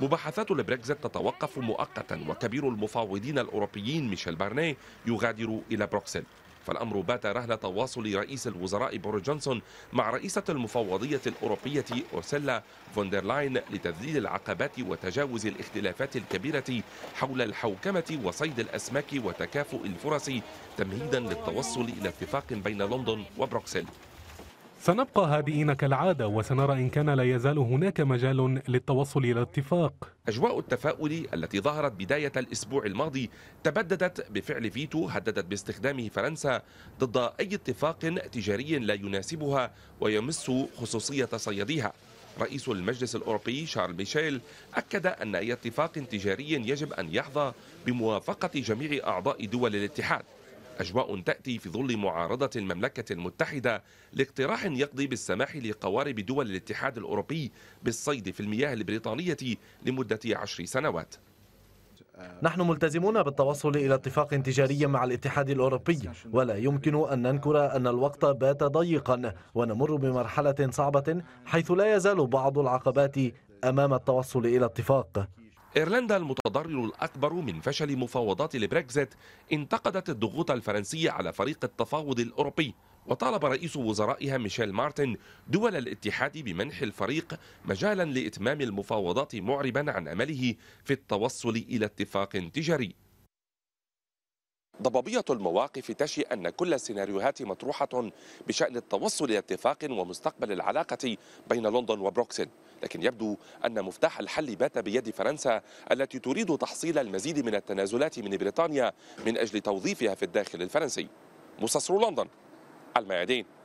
مباحثات البريكزيت تتوقف مؤقتا وكبير المفاوضين الأوروبيين ميشيل بارني يغادر إلى بروكسل فالأمر بات رهن تواصل رئيس الوزراء بوريس جونسون مع رئيسة المفوضية الأوروبية أورسيلا فوندرلاين لتذليل العقبات وتجاوز الاختلافات الكبيرة حول الحوكمة وصيد الأسماك وتكافؤ الفرص تمهيدا للتوصل إلى اتفاق بين لندن وبروكسل سنبقى هادئين كالعادة وسنرى إن كان لا يزال هناك مجال للتوصل إلى اتفاق أجواء التفاؤل التي ظهرت بداية الأسبوع الماضي تبددت بفعل فيتو هددت باستخدامه فرنسا ضد أي اتفاق تجاري لا يناسبها ويمس خصوصية صياديها رئيس المجلس الأوروبي شارل ميشيل أكد أن أي اتفاق تجاري يجب أن يحظى بموافقة جميع أعضاء دول الاتحاد أجواء تأتي في ظل معارضة المملكة المتحدة لاقتراح يقضي بالسماح لقوارب دول الاتحاد الأوروبي بالصيد في المياه البريطانية لمدة عشر سنوات نحن ملتزمون بالتوصل إلى اتفاق تجاري مع الاتحاد الأوروبي ولا يمكن أن ننكر أن الوقت بات ضيقا ونمر بمرحلة صعبة حيث لا يزال بعض العقبات أمام التوصل إلى اتفاق إيرلندا المتضرر الأكبر من فشل مفاوضات البريكزيت انتقدت الضغوط الفرنسية على فريق التفاوض الأوروبي وطالب رئيس وزرائها ميشيل مارتن دول الاتحاد بمنح الفريق مجالا لإتمام المفاوضات معربا عن أمله في التوصل إلى اتفاق تجاري ضبابية المواقف تشي أن كل السيناريوهات مطروحة بشأن التوصل إلى اتفاق ومستقبل العلاقة بين لندن وبروكسل لكن يبدو أن مفتاح الحل بات بيد فرنسا التي تريد تحصيل المزيد من التنازلات من بريطانيا من أجل توظيفها في الداخل الفرنسي مستصر لندن الميادين